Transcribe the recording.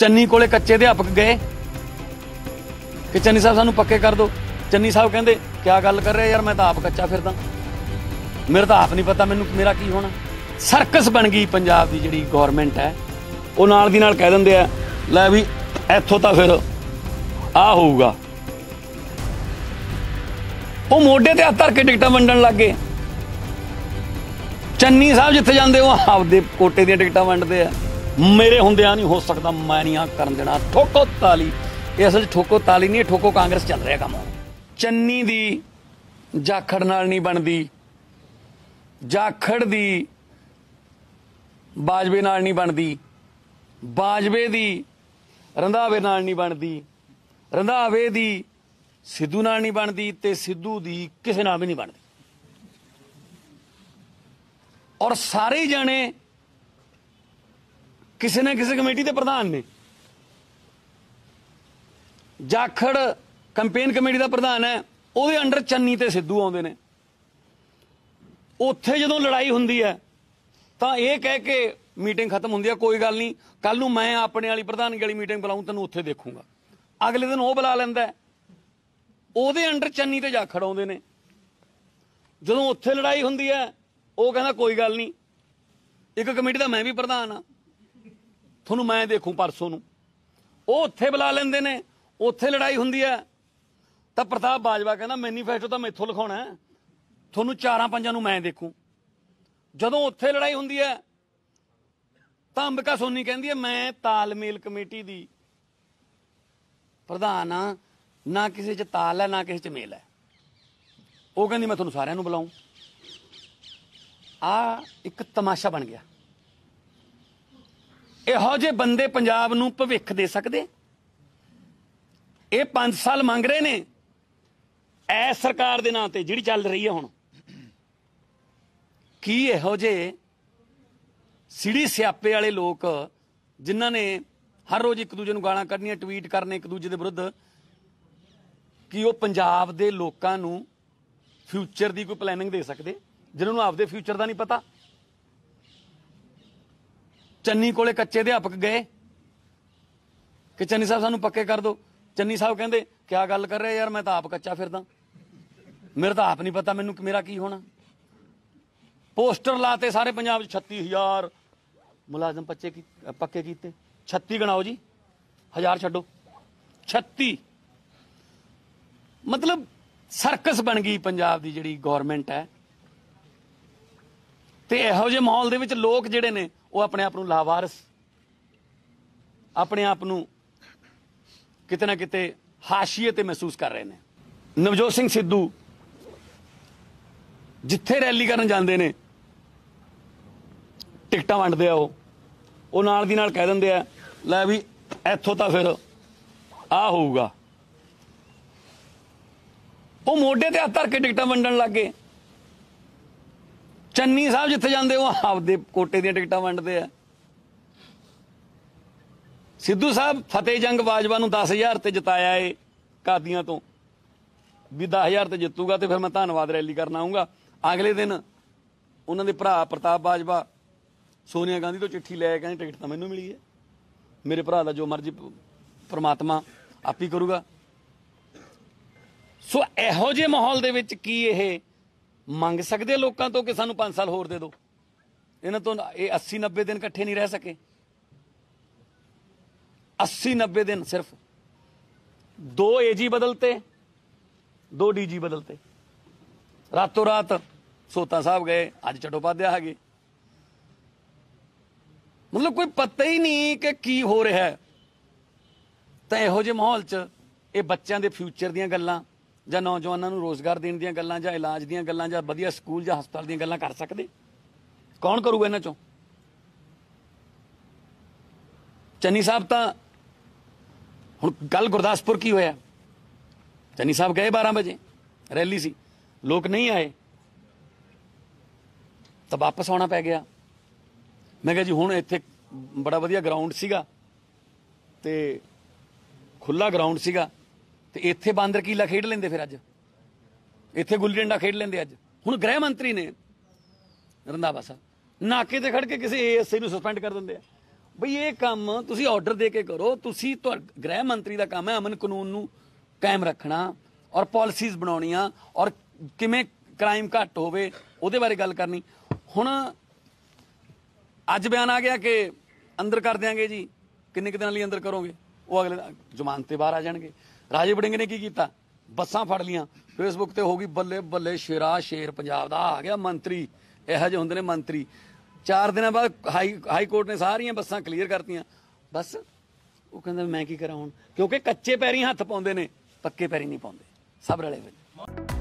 ਚੰਨੀ ਕੋਲੇ ਕੱਚੇ ਅਧਿਆਪਕ ਗਏ ਕਿ ਚੰਨੀ ਸਾਹਿਬ ਸਾਨੂੰ ਪੱਕੇ ਕਰ ਦਿਓ ਚੰਨੀ ਸਾਹਿਬ ਕਹਿੰਦੇ ਕਿਆ ਗੱਲ ਕਰ ਰਿਹਾ ਯਾਰ ਮੈਂ ਤਾਂ ਆਪ ਕੱਚਾ ਫਿਰਦਾ ਮੇਰੇ ਤਾਂ ਆਪ ਨਹੀਂ ਪਤਾ ਮੈਨੂੰ ਮੇਰਾ ਕੀ ਹੋਣਾ ਸਰਕਸ ਬਣ ਗਈ ਪੰਜਾਬ ਦੀ ਜਿਹੜੀ ਗਵਰਨਮੈਂਟ ਹੈ ਉਹ ਨਾਲ ਦੀ ਨਾਲ ਕਹਿ ਦਿੰਦੇ ਆ ਲੈ ਵੀ ਇੱਥੋਂ ਤਾਂ ਫਿਰ ਆ ਹੋਊਗਾ ਉਹ ਮੋਢੇ ਤੇ ਹੱਥ ਧਰ ਕੇ ਟਿਕਟਾਂ ਵੰਡਣ ਲੱਗ ਗਏ ਚੰਨੀ ਸਾਹਿਬ ਜਿੱਥੇ ਜਾਂਦੇ ਉਹ ਆਪਦੇ ਕੋਟੇ ਦੀਆਂ ਟਿਕਟਾਂ ਵੰਡਦੇ ਆ ਮੇਰੇ ਹੁੰਦਿਆਂ ਨਹੀਂ ਹੋ ਸਕਦਾ ਮੈਂ ਨਹੀਂ ਆ ਕਰਨ ਦੇਣਾ ਠੋਕੋ ਤਾਲੀ ਇਹ ਅਸਲ ਠੋਕੋ ਤਾਲੀ ਨਹੀਂ ਠੋਕੋ ਕਾਂਗਰਸ ਚੱਲ ਰਿਹਾ ਕੰਮ ਚੰਨੀ ਦੀ ਜਾਖੜ ਨਾਲ ਨਹੀਂ ਬਣਦੀ ਜਾਖੜ ਦੀ ਬਾਜਵੇ ਨਾਲ ਨਹੀਂ ਬਣਦੀ ਬਾਜਵੇ ਦੀ ਰੰਧਾਵੇ ਨਾਲ ਨਹੀਂ ਬਣਦੀ ਰੰਧਾਵੇ ਦੀ ਸਿੱਧੂ ਨਾਲ ਨਹੀਂ ਬਣਦੀ ਤੇ ਸਿੱਧੂ ਦੀ ਕਿਸੇ ਨਾਲ ਵੀ ਨਹੀਂ ਬਣਦੀ ਔਰ ਸਾਰੇ ਜਣੇ ਕਿਸੇ ਨਾ ਕਿਸੇ ਕਮੇਟੀ ਦੇ ਪ੍ਰਧਾਨ ਨੇ ਜਾਖੜ ਕੈਂਪੇਨ ਕਮੇਟੀ ਦਾ ਪ੍ਰਧਾਨ ਹੈ ਉਹਦੇ ਅੰਡਰ ਚੰਨੀ ਤੇ ਸਿੱਧੂ ਆਉਂਦੇ ਨੇ ਉੱਥੇ ਜਦੋਂ ਲੜਾਈ ਹੁੰਦੀ ਹੈ ਤਾਂ ਇਹ ਕਹਿ ਕੇ ਮੀਟਿੰਗ ਖਤਮ ਹੁੰਦੀ ਹੈ ਕੋਈ ਗੱਲ ਨਹੀਂ ਕੱਲ ਨੂੰ ਮੈਂ ਆਪਣੇ ਵਾਲੀ ਪ੍ਰਧਾਨਗੀ ਵਾਲੀ ਮੀਟਿੰਗ ਬੁਲਾਉਂ ਤੈਨੂੰ ਉੱਥੇ ਦੇਖੂੰਗਾ ਅਗਲੇ ਦਿਨ ਉਹ ਬੁਲਾ ਲੈਂਦਾ ਉਹਦੇ ਅੰਡਰ ਚੰਨੀ ਤੇ ਜਾਖੜ ਆਉਂਦੇ ਨੇ ਜਦੋਂ ਉੱਥੇ ਲੜਾਈ ਹੁੰਦੀ ਹੈ ਉਹ ਕਹਿੰਦਾ ਕੋਈ ਗੱਲ ਨਹੀਂ ਇੱਕ ਕਮੇਟੀ ਦਾ ਮੈਂ ਵੀ ਪ੍ਰਧਾਨ ਆ ਤੁਹਾਨੂੰ ਮੈਂ ਦੇਖੂ ਪਰਸੋਂ ਨੂੰ ਉਹ ਉੱਥੇ ਬੁਲਾ ਲੈਂਦੇ ਨੇ ਉੱਥੇ ਲੜਾਈ ਹੁੰਦੀ ਹੈ ਤਾਂ ਪ੍ਰਤਾਪ ਬਾਜਵਾ ਕਹਿੰਦਾ ਮੈਨੀਫੈਸਟੋ ਤਾਂ ਮੈਥੋਂ ਲਿਖਾਉਣਾ ਤੁਹਾਨੂੰ ਚਾਰਾਂ ਪੰਜਾਂ ਨੂੰ ਮੈਂ ਦੇਖੂ ਜਦੋਂ ਉੱਥੇ ਲੜਾਈ ਹੁੰਦੀ ਹੈ ਤਾਂ ਅੰਬਿਕਾ ਸੋਨੀ ਕਹਿੰਦੀ ਹੈ ਮੈਂ ਤਾਲਮੇਲ ਕਮੇਟੀ ਦੀ ਪ੍ਰਧਾਨ ਆ ਨਾ ਕਿਸੇ 'ਚ ਤਾਲ ਹੈ ਨਾ ਕਿਸੇ 'ਚ ਮੇਲ ਹੈ ਉਹ ਕਹਿੰਦੀ ਮੈਂ ਤੁਹਾਨੂੰ ਸਾਰਿਆਂ ਨੂੰ ਬੁਲਾਉਂ ਆ ਇੱਕ ਤਮਾਸ਼ਾ ਬਣ ਗਿਆ ਇਹੋ ਜਿਹੇ ਬੰਦੇ ਪੰਜਾਬ ਨੂੰ ਭਵਿੱਖ ਦੇ ਸਕਦੇ ਇਹ 5 ਸਾਲ ਮੰਗ ਰਹੇ ਨੇ ਐ ਸਰਕਾਰ ਦੇ ਨਾਂ ਤੇ ਜਿਹੜੀ ਚੱਲ ਰਹੀ ਹੈ ਹੁਣ ਕੀ ਇਹੋ ਜਿਹੇ ਸਿੜੀ ਸਿਆਪੇ ਵਾਲੇ ਲੋਕ ਜਿਨ੍ਹਾਂ ਨੇ ਹਰ ਰੋਜ਼ ਇੱਕ ਦੂਜੇ ਨੂੰ ਗਾਲਾਂ ਕੱਢਣੀਆਂ ਟਵੀਟ ਕਰਨੇ ਇੱਕ ਦੂਜੇ ਦੇ ਵਿਰੁੱਧ ਕੀ ਉਹ ਪੰਜਾਬ ਦੇ ਲੋਕਾਂ ਨੂੰ ਫਿਊਚਰ ਦੀ ਕੋਈ ਪਲੈਨਿੰਗ ਦੇ ਸਕਦੇ ਜਿਨ੍ਹਾਂ ਨੂੰ ਆਪਦੇ ਫਿਊਚਰ ਦਾ ਨਹੀਂ ਪਤਾ ਚੰਨੀ ਕੋਲੇ ਕੱਚੇ ਅਧਿਆਪਕ ਗਏ ਕਿ ਚੰਨੀ ਸਾਹਿਬ ਸਾਨੂੰ ਪੱਕੇ ਕਰ ਦਿਓ ਚੰਨੀ ਸਾਹਿਬ ਕਹਿੰਦੇ ਕਿਆ ਗੱਲ ਕਰ ਰਹੇ ਯਾਰ ਮੈਂ ਤਾਂ ਆਪ ਕੱਚਾ ਫਿਰਦਾ ਮੇਰਾ ਤਾਂ ਆਪ ਨਹੀਂ ਪਤਾ ਮੈਨੂੰ ਮੇਰਾ ਕੀ ਹੋਣਾ ਪੋਸਟਰ ਲਾਤੇ ਸਾਰੇ ਪੰਜਾਬ 'ਚ 36000 ਮੁਲਾਜ਼ਮ ਪੱਕੇ ਪੱਕੇ ਕੀਤੇ 36 ਗਣਾਓ ਜੀ ਹਜ਼ਾਰ ਛੱਡੋ 36 ਮਤਲਬ ਸਰਕਸ ਬਣ ਗਈ ਪੰਜਾਬ ਦੀ ਜਿਹੜੀ ਗਵਰਨਮੈਂਟ ਹੈ ਤੇ ਇਹੋ ਜਿਹੇ ਮਾਹੌਲ ਦੇ ਵਿੱਚ ਲੋਕ ਜਿਹੜੇ ਨੇ ਉਹ ਆਪਣੇ ਆਪ ਨੂੰ ਲਾਵਾਰਸ ਆਪਣੇ ਆਪ ਨੂੰ ਕਿਤੇ ਨਾ ਕਿਤੇ ਹਾਸ਼ੀਏ ਤੇ ਮਹਿਸੂਸ ਕਰ ਰਹੇ ਨੇ ਨਵਜੋਤ ਸਿੰਘ ਸਿੱਧੂ ਜਿੱਥੇ ਰੈਲੀ ਕਰਨ ਜਾਂਦੇ ਨੇ ਟਿਕਟਾਂ ਵੰਡਦੇ ਆ ਉਹ ਉਹ ਨਾਲ ਦੀ ਨਾਲ ਕਹਿ ਦਿੰਦੇ ਆ ਲੈ ਵੀ ਇੱਥੋਂ ਤਾਂ ਫਿਰ ਆ ਹੋਊਗਾ ਉਹ ਮੋਢੇ ਤੇ ਹੱਥ ਧਰ ਕੇ ਟਿਕਟਾਂ ਵੰਡਣ ਲੱਗੇ ਚੰਨੀ ਸਾਹਿਬ ਜਿੱਥੇ ਜਾਂਦੇ ਉਹ ਆਪਦੇ ਕੋਟੇ ਦੀਆਂ ਟਿਕਟਾਂ ਵੰਡਦੇ ਆ ਸਿੱਧੂ ਸਾਹਿਬ ਫਤਿਹ ਜੰਗ ਬਾਜਵਾ ਨੂੰ 10000 ਤੇ ਜਿਤਾਇਆ ਏ ਕਾਦੀਆਂ ਤੋਂ ਵੀ 10000 ਤੇ ਜਿੱਤੂਗਾ ਤੇ ਫਿਰ ਮੈਂ ਧੰਨਵਾਦ ਰੈਲੀ ਕਰਨ ਆਉਂਗਾ ਅਗਲੇ ਦਿਨ ਉਹਨਾਂ ਦੇ ਭਰਾ ਪ੍ਰਤਾਪ ਬਾਜਵਾ ਸੋਨੀਆ ਗਾਂਧੀ ਤੋਂ ਚਿੱਠੀ ਲੈ ਕੇ ਟਿਕਟ ਤਾਂ ਮੈਨੂੰ ਮਿਲੀ ਏ ਮੇਰੇ ਭਰਾ ਦਾ ਜੋ ਮਰਜ਼ੀ ਪ੍ਰਮਾਤਮਾ ਆਪ ਹੀ ਕਰੂਗਾ ਸੋ ਇਹੋ ਜਿਹੇ ਮਾਹੌਲ ਦੇ ਵਿੱਚ ਕੀ ਇਹ ਮੰਗ ਸਕਦੇ ਲੋਕਾਂ ਤੋਂ ਕਿ ਸਾਨੂੰ 5 ਸਾਲ ਹੋਰ ਦੇ ਦਿਓ ਇਹਨਾਂ ਤੋਂ ਇਹ 80 90 ਦਿਨ ਇਕੱਠੇ ਨਹੀਂ ਰਹਿ ਸਕੇ 80 90 ਦਿਨ ਸਿਰਫ ਦੋ ਏਜੀ ਬਦਲਤੇ ਦੋ ਡੀਜੀ ਬਦਲਤੇ ਰਾਤੋਂ ਰਾਤ ਸੋਤਾ ਸਾਹਿਬ ਗਏ ਅੱਜ ਚਟੋਪਾਧਿਆ ਆ ਗਏ ਮਤਲਬ ਕੋਈ ਪਤਾ ਹੀ ਨਹੀਂ ਕਿ ਕੀ ਹੋ ਰਿਹਾ ਤਾਂ ਇਹੋ ਜਿਹੇ ਮਾਹੌਲ 'ਚ ਇਹ ਬੱਚਿਆਂ ਦੇ ਫਿਊਚਰ ਦੀਆਂ ਗੱਲਾਂ ਜਾਂ ਨੌਜਵਾਨਾਂ ਨੂੰ ਰੋਜ਼ਗਾਰ ਦੇਣ ਦੀਆਂ ਗੱਲਾਂ ਜਾਂ ਇਲਾਜ ਦੀਆਂ ਗੱਲਾਂ ਜਾਂ ਵਧੀਆ ਸਕੂਲ ਜਾਂ ਹਸਪਤਾਲ ਦੀਆਂ ਗੱਲਾਂ ਕਰ ਸਕਦੇ ਕੌਣ ਕਰੂਗਾ ਇਹਨਾਂ ਚੋਂ ਚੰਨੀ ਸਾਹਿਬ ਤਾਂ ਹੁਣ ਗੱਲ ਗੁਰਦਾਸਪੁਰ ਕੀ ਹੋਇਆ ਚੰਨੀ ਸਾਹਿਬ ਗਏ 12 ਵਜੇ ਰੈਲੀ ਸੀ ਲੋਕ ਨਹੀਂ ਆਏ ਤਾਂ ਵਾਪਸ ਆਉਣਾ ਪੈ ਗਿਆ ਮੈਂ ਕਿਹਾ ਜੀ ਹੁਣ ਇੱਥੇ ਬੜਾ ਵਧੀਆ ਗਰਾਊਂਡ ਸੀਗਾ ਤੇ ਖੁੱਲਾ ਗਰਾਊਂਡ ਸੀਗਾ ਤੇ ਇੱਥੇ ਬਾਂਦਰ ਕੀਲਾ ਖੇਡ ਲੈਂਦੇ ਫਿਰ ਅੱਜ ਇੱਥੇ ਗੁੱਲੀ ਡੰਡਾ ਖੇਡ ਲੈਂਦੇ ਅੱਜ ਹੁਣ ਗ੍ਰਹਿ ਮੰਤਰੀ ਨੇ ਰੰਦਾਵਾ ਸਾਹਿਬ ਨਾਕੇ ਤੇ ਖੜ ਕੇ ਕਿਸੇ ਏਐਸਆਈ ਨੂੰ ਸਸਪੈਂਡ ਕਰ ਦਿੰਦੇ ਆ ਬਈ ਇਹ ਕੰਮ ਤੁਸੀਂ ਆਰਡਰ ਦੇ ਕੇ ਕਰੋ ਤੁਸੀਂ ਤੁਹਾ ਗ੍ਰਹਿ ਮੰਤਰੀ ਦਾ ਕੰਮ ਹੈ ਅਮਨ ਕਾਨੂੰਨ ਨੂੰ ਕਾਇਮ ਰੱਖਣਾ ਔਰ ਪਾਲਿਸੀਜ਼ ਬਣਾਉਣੀਆਂ ਔਰ ਕਿਵੇਂ ਕ੍ਰਾਈਮ ਘੱਟ ਹੋਵੇ ਉਹਦੇ ਬਾਰੇ ਗੱਲ ਕਰਨੀ ਹੁਣ ਅੱਜ ਬਿਆਨ ਆ ਗਿਆ ਕਿ ਅੰਦਰ ਕਰ ਦਿਆਂਗੇ ਜੀ ਕਿੰਨੇ ਦਿਨਾਂ ਲਈ ਅੰਦਰ ਕਰੋਗੇ ਉਹ ਅਗਲੇ ਜ਼ਮਾਨਤ ਤੇ ਬਾਹਰ ਆ ਜਾਣਗੇ ਰਾਜੇ ਵੜਿੰਗ ਨੇ ਕੀ ਕੀਤਾ ਬੱਸਾਂ ਫੜ ਲੀਆਂ ਫੇਸਬੁੱਕ ਤੇ ਹੋ ਗਈ ਬੱਲੇ ਬੱਲੇ ਸ਼ੇਰਾ ਸ਼ੇਰ ਪੰਜਾਬ ਦਾ ਆ ਗਿਆ ਮੰਤਰੀ ਇਹੋ ਜਿਹੇ ਹੁੰਦੇ ਨੇ ਮੰਤਰੀ ਚਾਰ ਦਿਨਾਂ ਬਾਅਦ ਹਾਈ ਹਾਈ ਕੋਰਟ ਨੇ ਸਾਰੀਆਂ ਬੱਸਾਂ ਕਲੀਅਰ ਕਰਤੀਆਂ ਬਸ ਉਹ ਕਹਿੰਦਾ ਮੈਂ ਕੀ ਕਰਾਂ ਹੁਣ ਕਿਉਂਕਿ ਕੱਚੇ ਪੈਰੀ ਹੱਥ ਪਾਉਂਦੇ ਨੇ ਪੱਕੇ ਪੈਰੀ ਨਹੀਂ ਪਾਉਂਦੇ ਸਭ ਰਲੇ ਹੋਏ